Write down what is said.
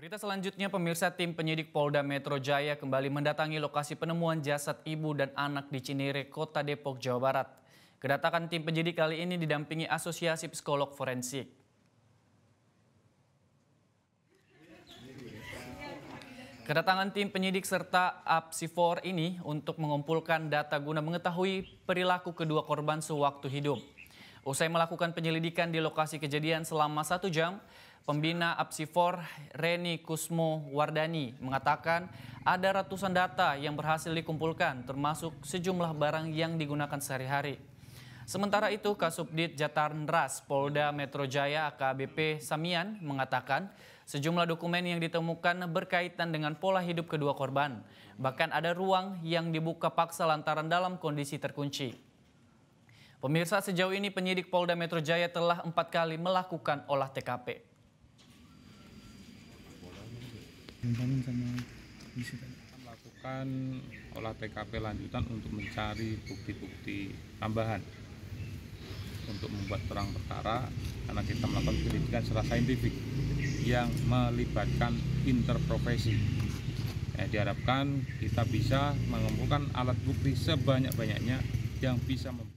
Berita selanjutnya, pemirsa tim penyidik Polda Metro Jaya kembali mendatangi lokasi penemuan jasad ibu dan anak di Cinere, Kota Depok, Jawa Barat. Kedatangan tim penyidik kali ini didampingi Asosiasi Psikolog Forensik. Kedatangan tim penyidik serta APSIFOR ini untuk mengumpulkan data guna mengetahui perilaku kedua korban sewaktu hidup. Usai melakukan penyelidikan di lokasi kejadian selama satu jam, pembina Apsifor Reni Kusmo Wardani mengatakan ada ratusan data yang berhasil dikumpulkan termasuk sejumlah barang yang digunakan sehari-hari. Sementara itu, Kasubdit Jatarnras Polda Metro Jaya AKBP Samian mengatakan sejumlah dokumen yang ditemukan berkaitan dengan pola hidup kedua korban. Bahkan ada ruang yang dibuka paksa lantaran dalam kondisi terkunci. Pemirsa sejauh ini penyidik Polda Metro Jaya telah empat kali melakukan olah TKP. Melakukan olah TKP lanjutan untuk mencari bukti-bukti tambahan untuk membuat terang perkara karena kita melakukan penelitian secara saintifik yang melibatkan interprofesi. Nah, diharapkan kita bisa mengumpulkan alat bukti sebanyak-banyaknya yang bisa membuat